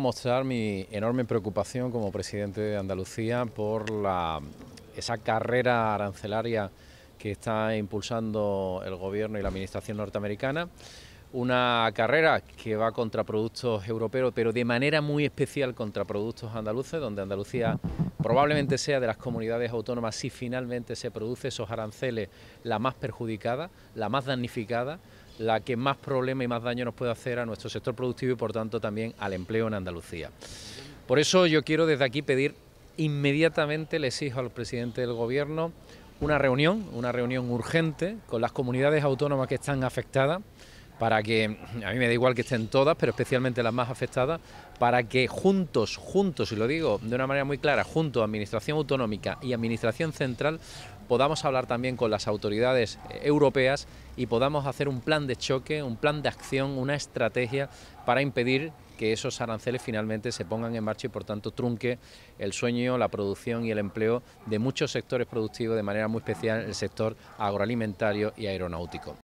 mostrar mi enorme preocupación como presidente de Andalucía por esa carrera arancelaria que está impulsando el gobierno y la administración norteamericana. Una carrera que va contra productos europeos, pero de manera muy especial contra productos andaluces, donde Andalucía probablemente sea de las comunidades autónomas, si finalmente se produce esos aranceles, la más perjudicada, la más damnificada, la que más problema y más daño nos puede hacer a nuestro sector productivo y por tanto también al empleo en Andalucía. Por eso yo quiero desde aquí pedir inmediatamente, le exijo al presidente del Gobierno una reunión, una reunión urgente con las comunidades autónomas que están afectadas para que, a mí me da igual que estén todas, pero especialmente las más afectadas, para que juntos, juntos, y lo digo de una manera muy clara, junto a Administración Autonómica y Administración Central, podamos hablar también con las autoridades eh, europeas y podamos hacer un plan de choque, un plan de acción, una estrategia para impedir que esos aranceles finalmente se pongan en marcha y por tanto trunque el sueño, la producción y el empleo de muchos sectores productivos, de manera muy especial el sector agroalimentario y aeronáutico.